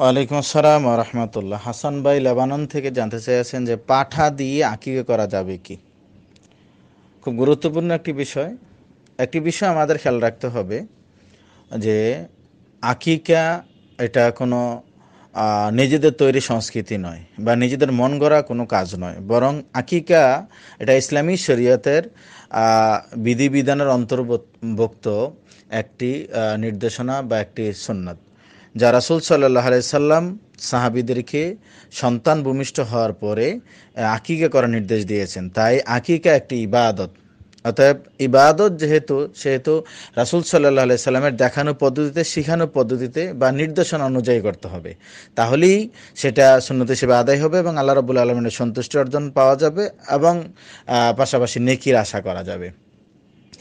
ওয়ালাইকুম আসসালাম রহমতুল্লাহ হাসান ভাই লেবানন থেকে জানতে চাইছেন যে পাঠা দিয়ে আঁকিকে করা যাবে কি খুব গুরুত্বপূর্ণ একটি বিষয় একটি বিষয় আমাদের খেয়াল রাখতে হবে যে আঁকিকা এটা কোনো নিজেদের তৈরি সংস্কৃতি নয় বা নিজেদের মন গড়া কোনো কাজ নয় বরং আঁকিকা এটা ইসলামী শরীয়তের বিধিবিধানের অন্তর্ভুক্ত একটি নির্দেশনা বা একটি সন্ন্যত যা রাসুল সাল্লাহ সাল্লাম সাহাবিদেরকে সন্তান ভূমিষ্ঠ হওয়ার পরে আকিকা করার নির্দেশ দিয়েছেন তাই আকিকা একটি ইবাদত অতএব ইবাদত যেহেতু সেহেতু রাসুল সাল্লাহ আলি সাল্লামের দেখানো পদ্ধতিতে শিখানো পদ্ধতিতে বা নির্দেশনা অনুযায়ী করতে হবে তাহলেই সেটা সুন্নত হিসেবে আদায় হবে এবং আল্লাহ রবুল্লা আলমের সন্তুষ্টি অর্জন পাওয়া যাবে এবং পাশাপাশি নেকির আশা করা যাবে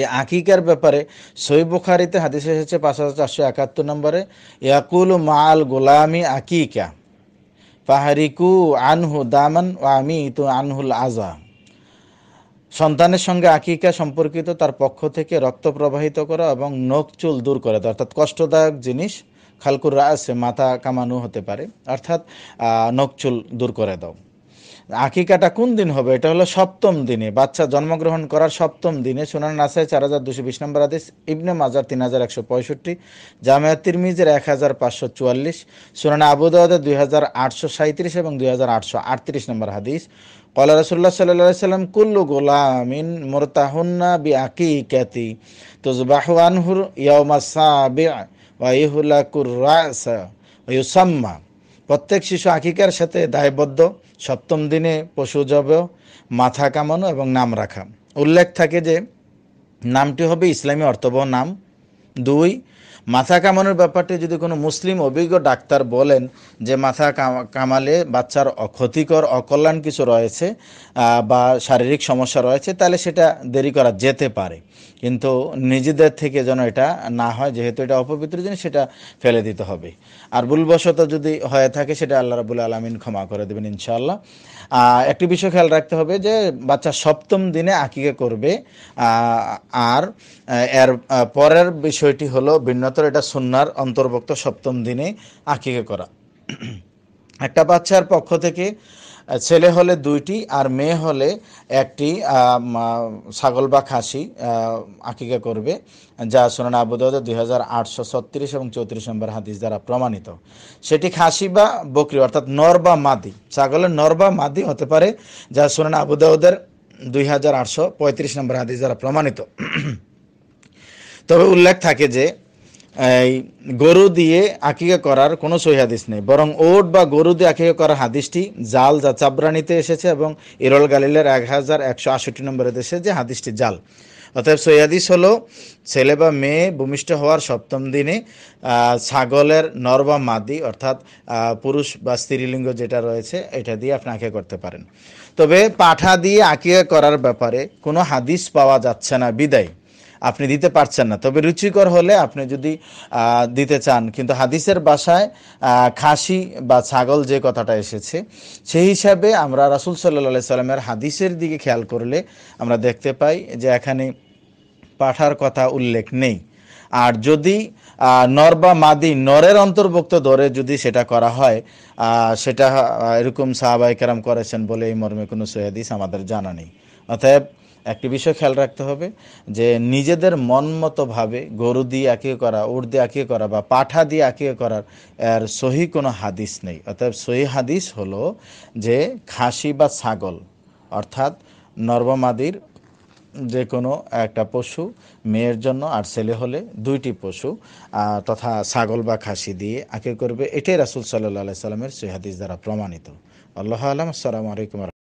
এই আকিকার ব্যাপারে সই বুখারিতে হাদিস এসেছে পাঁচ হাজার চারশো একাত্তর নম্বরে ইয়াকুল মাল গোলামি আকিকা পাহারিকু আনহু দামান ও আমি তু আনহুল আজা সন্তানের সঙ্গে আকিকা সম্পর্কিত তার পক্ষ থেকে রক্ত প্রবাহিত করা এবং নখ চুল দূর করে দেওয়া অর্থাৎ কষ্টদায়ক জিনিস খালকুর রাস মাথা কামানো হতে পারে অর্থাৎ নখ চুল দূর করে দাও আকিকাটা কোন দিন হবে এটা হলো সপ্তম দিনে বাচ্চা জন্মগ্রহণ করার সপ্তম দিনে সুনান নাসাই চার হাজার দুশো বিশ নম্বর আদেশ ইবনে মাজার তিন হাজার একশো পঁয়ষট্টি জামায়াত তিরমিজের এক হাজার পাঁচশো চুয়াল্লিশ সুনান আবুদাওয়াদের দুই হাজার আটশো সাঁত্রিশ এবং দুই হাজার আটশো আটত্রিশ নম্বর হাদিস কলা রসুল্লাহ সাল্লাহ সাল্লাম কুল্লু গোলামিন মোরতাহুন্না বি আকি ক্যাতি তোজবাহু আনহুর সা সাবি ওয়াইহুলাকুর রাসা ওয়ুসাম্মা প্রত্যেক শিশু আকিকার সাথে দায়বদ্ধ সপ্তম দিনে পশু জব মাথা কামানো এবং নাম রাখা উল্লেখ থাকে যে নামটি হবে ইসলামী অর্থবহ নাম দুই মাথা কামানোর ব্যাপারটি যদি কোনো মুসলিম অভিজ্ঞ ডাক্তার বলেন যে মাথা কামালে বাচ্চার অক্ষতিকর অকল্যাণ কিছু রয়েছে বা শারীরিক সমস্যা রয়েছে তাহলে সেটা দেরি করা যেতে পারে কিন্তু নিজেদের থেকে যেন এটা না হয় যেহেতু এটা অপবিত্র জিনিস সেটা ফেলে দিতে হবে আর ভুলবশত যদি হয়ে থাকে সেটা আল্লাহ রাবুল আলমিন ক্ষমা করে দেবেন ইনশাআল্লাহ একটি বিষয় খেয়াল রাখতে হবে যে বাচ্চা সপ্তম দিনে আকিকে করবে আর এর পরের বিষয়টি হলো ভিন্নতা মাত্র এটা সন্ন্যার অন্তর্ভুক্ত সপ্তম দিনে আকিকে করা একটা বাচ্চার পক্ষ থেকে ছেলে হলে দুইটি আর মেয়ে হলে একটি ছাগল বা খাসি আকিকা করবে যা সোনান আবুদ দুই হাজার আটশো ছত্রিশ এবং চৌত্রিশ নম্বর হাদিস দ্বারা প্রমাণিত সেটি খাসি বা বকরি অর্থাৎ নর বা মাদি ছাগলের নর বা মাদি হতে পারে যা সোনান আবুদাউদের দুই হাজার আটশো পঁয়ত্রিশ নম্বর হাদিস দ্বারা প্রমাণিত তবে উল্লেখ থাকে যে এই গরু দিয়ে আকিকা করার কোনো সহি হাদিস নেই বরং ওট বা গরু দিয়ে আকিকা করার হাদিসটি জাল যা চাবরানিতে এসেছে এবং ইরল গালিলের এক হাজার একশো আষট্টি নম্বরে দেশে যে হাদিসটি জাল অতএব সৈয়াদিস হলো ছেলে বা মেয়ে ভূমিষ্ঠ হওয়ার সপ্তম দিনে ছাগলের নর বা মাদি অর্থাৎ পুরুষ বা স্ত্রীলিঙ্গ যেটা রয়েছে এটা দিয়ে আপনি আঁকে করতে পারেন তবে পাঠা দিয়ে আঁকিয়া করার ব্যাপারে কোনো হাদিস পাওয়া যাচ্ছে না বিদায় আপনি দিতে পারছেন না তবে রুচিকর হলে আপনি যদি দিতে চান কিন্তু হাদিসের বাসায় খাসি বা ছাগল যে কথাটা এসেছে সেই হিসাবে আমরা রাসুল সাল্লা সাল্লামের হাদিসের দিকে খেয়াল করলে আমরা দেখতে পাই যে এখানে পাঠার কথা উল্লেখ নেই আর যদি নর বা মাদি নরের অন্তর্ভুক্ত ধরে যদি সেটা করা হয় সেটা এরকম সাহাবাহিকেরাম করেছেন বলে এই মর্মে কোনো সৈহাদিস আমাদের জানা নেই অতএব একটি বিষয় খেয়াল রাখতে হবে যে নিজেদের মন মতোভাবে গরু দিয়ে আঁকিয়ে করা উট দিয়ে আঁকিয়ে করা বা পাঠা দিয়ে আঁকিয়ে করার এর সহি কোনো হাদিস নেই অর্থাৎ সহি হাদিস হলো যে খাসি বা ছাগল অর্থাৎ নর্মাদির যে কোনো একটা পশু মেয়ের জন্য আর ছেলে হলে দুইটি পশু তথা ছাগল বা খাসি দিয়ে আঁকে করবে এটাই রাসুল সাল্লাহ সাল্লামের সহিহাদিস দ্বারা প্রমাণিত আল্লাহ আলম আসসালামু আলাইকুম